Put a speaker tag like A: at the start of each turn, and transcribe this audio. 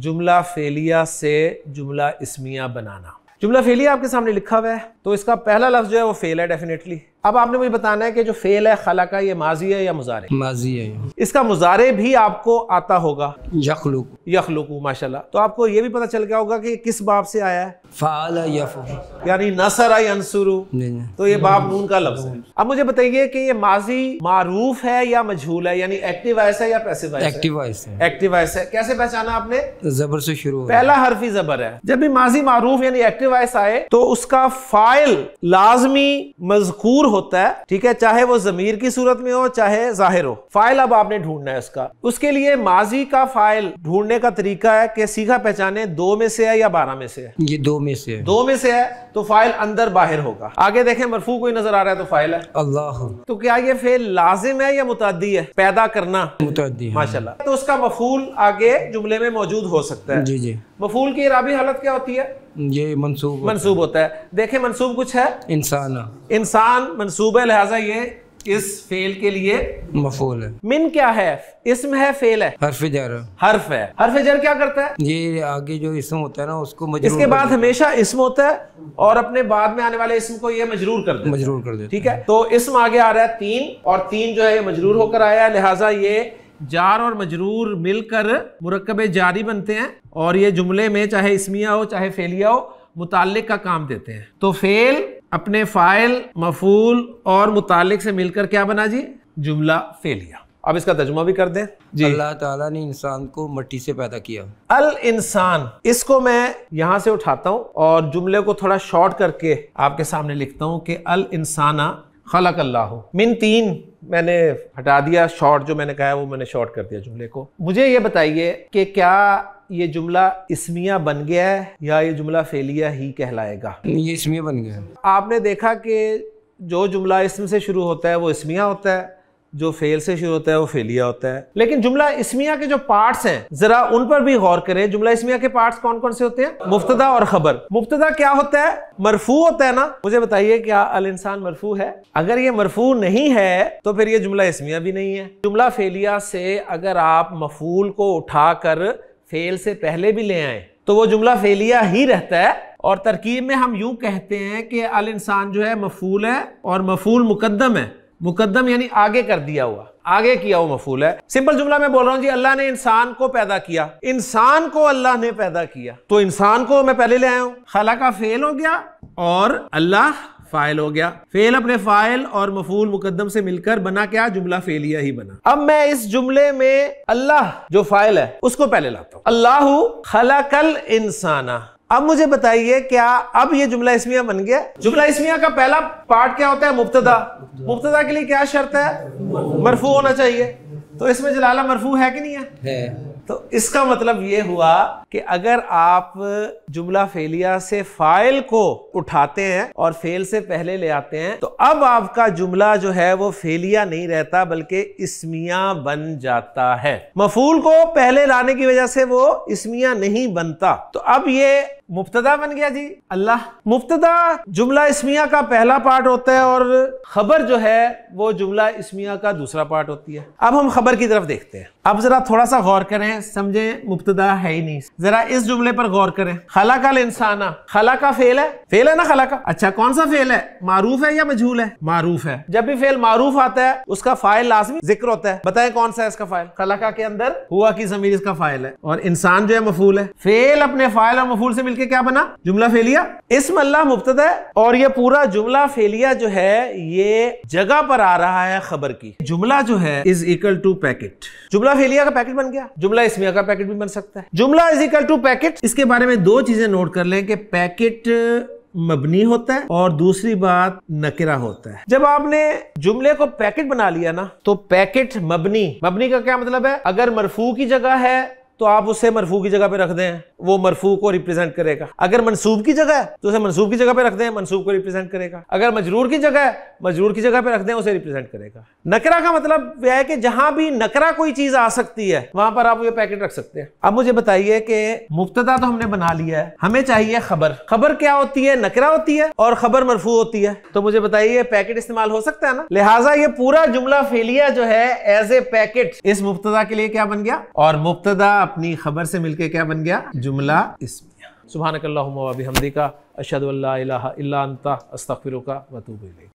A: जुमला फेलिया से जुमला इसमिया बनाना जुमला फेलिया आपके सामने लिखा हुआ है तो इसका पहला लफ्ज जो है वो फेल है डेफिनेटली अब आपने मुझे बताना है कि जो फेल है खला का ये माजी है या मुजारे माजी है इसका मुजारे भी आपको आता होगा यखलुक यखलुक माशाल्लाह तो आपको ये भी पता चल गया होगा कि ये किस बाप से आया है फाल यानी नसर अंसुरु तो ये बाप नून का लफ्ज है अब मुझे बताइए कि ये माजी मारूफ है या मजहूल है यानी एक्टिव वाइस है या पैसिव वाइस एक्टिव वाइस है एक्टिव वाइस है कैसे पहचाना आपने जबर से शुरू पहला हरफी जबर है जब भी माजी मारूफ यानी एक्टिव वाइस आए तो उसका फाल फाइल लाजमी मजकूर होता है ठीक है चाहे वो जमीर की सूरत में हो चाहे जाहिर हो फाइल अब आपने ढूंढना है उसका उसके लिए माजी का फाइल ढूंढने का तरीका है कि सीखा पहचाने दो में से है या बारह में से है ये दो में से है दो में से है तो फाइल अंदर बाहर होगा आगे देखें मरफू कोई नजर आ रहा है तो फाइल है अल्लाह तो क्या ये फेल लाजिम है या मुतादी है पैदा करना मुतदी हाँ। माशाल्लाह तो उसका मफूल आगे जुमले में मौजूद हो सकता है जी जी मफूल की इराबी हालत क्या होती है ये मंसूब मंसूब होता है देखे मंसूब कुछ है इंसान इंसान मंसूब है लिहाजा ये इस फेल के लिए मफूल है मिन क्या है इसम है फेल है हर्फ जर हर्फ है हर्फ जर क्या करता है ये आगे जो इसम होता है ना उसको इसके बाद हमेशा इसम होता है और अपने बाद में आने वाले इसम को ये मजरूर कर दे मजरूर कर दे ठीक है तो इसम आगे आ रहा है तीन और तीन जो है ये मजरूर होकर आया है लिहाजा ये जार और मजरूर मिलकर मुरकब जारी बनते हैं और ये जुमले में चाहे इसमिया हो चाहे फेलिया हो मुतल का काम देते हैं तो फेल अपने फ़ाइल मफूल और मुतल से मिलकर क्या बना जी जुमला फेलिया अब इसका तर्जुमा भी कर दें जी अल्लाह ताला ने इंसान को मट्टी से पैदा किया अल इंसान इसको मैं यहाँ से उठाता हूँ और जुमले को थोड़ा शॉर्ट करके आपके सामने लिखता हूँ कि अल इंसाना खलक अल्लाह मिन तीन मैंने हटा दिया शॉर्ट जो मैंने कहा है वो मैंने शॉर्ट कर दिया जुमले को मुझे ये बताइए कि क्या ये जुमला इसमिया बन गया है या ये जुमला फेलिया ही कहलाएगा ये इसमिया बन गया है आपने देखा कि जो जुमला इसम से शुरू होता है वो इसमिया होता है जो फेल से शुरू होता है वो फेलिया होता है लेकिन जुमला इसमिया के जो पार्ट्स हैं जरा उन पर भी गौर करें जुमला इसमिया के पार्ट्स कौन कौन से होते हैं मुफ्तदा और खबर मुफ्तदा क्या होता है मरफू होता है ना मुझे बताइए क्या अल इंसान मरफू है अगर ये मरफू नहीं है तो फिर ये जुमला इसमिया भी नहीं है जुमला फेलिया से अगर आप मफूल को उठाकर फेल से पहले भी ले आए तो वो जुमला फेलिया ही रहता है और तरकीब में हम यूं कहते हैं कि अल इंसान जो है मफूल है और मफूल मुकदम है मुकदम यानी आगे कर दिया हुआ आगे किया वो मफूल है सिंपल जुमला मैं बोल रहा हूँ जी अल्लाह ने इंसान को पैदा किया इंसान को अल्लाह ने पैदा किया तो इंसान को मैं पहले ले आया हूँ खला का फेल हो गया और अल्लाह फाइल हो गया फेल अपने फाइल और मफूल मुकदम से मिलकर बना क्या जुमला फेलिया ही बना अब मैं इस जुमले में अल्लाह जो फाइल है उसको पहले लाता हूँ अल्लाह खला कल इंसाना अब मुझे बताइए क्या अब ये जुमला इसमिया बन गया जुमला इसमिया का पहला पार्ट क्या होता है मुफ्तदा मुफ्तदा के लिए क्या शर्त है मरफू होना चाहिए तो इसमें जलाला मरफू है कि नहीं है, है। तो इसका मतलब ये हुआ कि अगर आप जुमला फेलिया से फाइल को उठाते हैं और फेल से पहले ले आते हैं तो अब आपका जुमला जो है वो फेलिया नहीं रहता बल्कि इसमिया बन जाता है मफूल को पहले लाने की वजह से वो इसमिया नहीं बनता तो अब ये मुफ्तदा बन गया जी अल्लाह मुफ्तदा जुमला इसमिया का पहला पार्ट होता है और खबर जो है वो जुमला इसमिया का दूसरा पार्ट होती है अब हम खबर की तरफ देखते हैं अब जरा थोड़ा सा गौर करें समझे मुफ्तदा है ही नहीं जरा इस जुमले पर गौर करें खला का इंसाना खला का फेल है फेल है ना खला का अच्छा कौन सा फेल है मारूफ है या मजहूल है मारूफ है जब भी फेल मारूफ आता है उसका फाइल लाजमी जिक्र होता है बताए कौन सा है इसका फाइल खला के अंदर हुआ की जमीर इसका फाइल है और इंसान जो है मफूल है फेल अपने फाइल और मफूल से मिलकर के क्या बना जुमला फेलिया इसम अल्लाह मुफ्त है और ये पूरा जुमला फेलिया जो है ये जगह पर आ रहा है खबर की जुमला जो है इज इक्वल टू पैकेट जुमला फेलिया का पैकेट बन गया जुमला इसमिया का पैकेट भी बन सकता है जुमला इज इक्वल टू पैकेट इसके बारे में दो चीजें नोट कर लें कि पैकेट मबनी होता है और दूसरी बात नकिरा होता है जब आपने जुमले को पैकेट बना लिया ना तो पैकेट मबनी मबनी का क्या मतलब है अगर मरफू की जगह है तो आप उसे मरफू की जगह पे रख दें वो मरफू को रिप्रेजेंट करेगा अगर मनसूब की जगह है तो उसे मनसूब की जगह पे रख दें मनसूब को रिप्रेजेंट करेगा अगर मजरूर की जगह है मजरूर की जगह पे रख दें उसे रिप्रेजेंट करेगा नकरा का मतलब यह है कि जहां भी नकरा कोई चीज आ सकती है वहां पर आप ये पैकेट रख सकते हैं अब मुझे बताइए कि मुफ्तदा तो हमने बना लिया है हमें चाहिए खबर खबर क्या होती है नकरा होती है और खबर मरफू होती है तो मुझे बताइए पैकेट इस्तेमाल हो सकता है ना लिहाजा ये पूरा जुमला फेलिया जो है एज ए पैकेट इस मुफ्तदा के लिए क्या बन गया और मुफ्तदा अपनी खबर से मिलके क्या बन गया जुमला इसमिया सुबहानकल्लाबिहमदी का अशद अल्लाह अस्तफ़िर का वतूब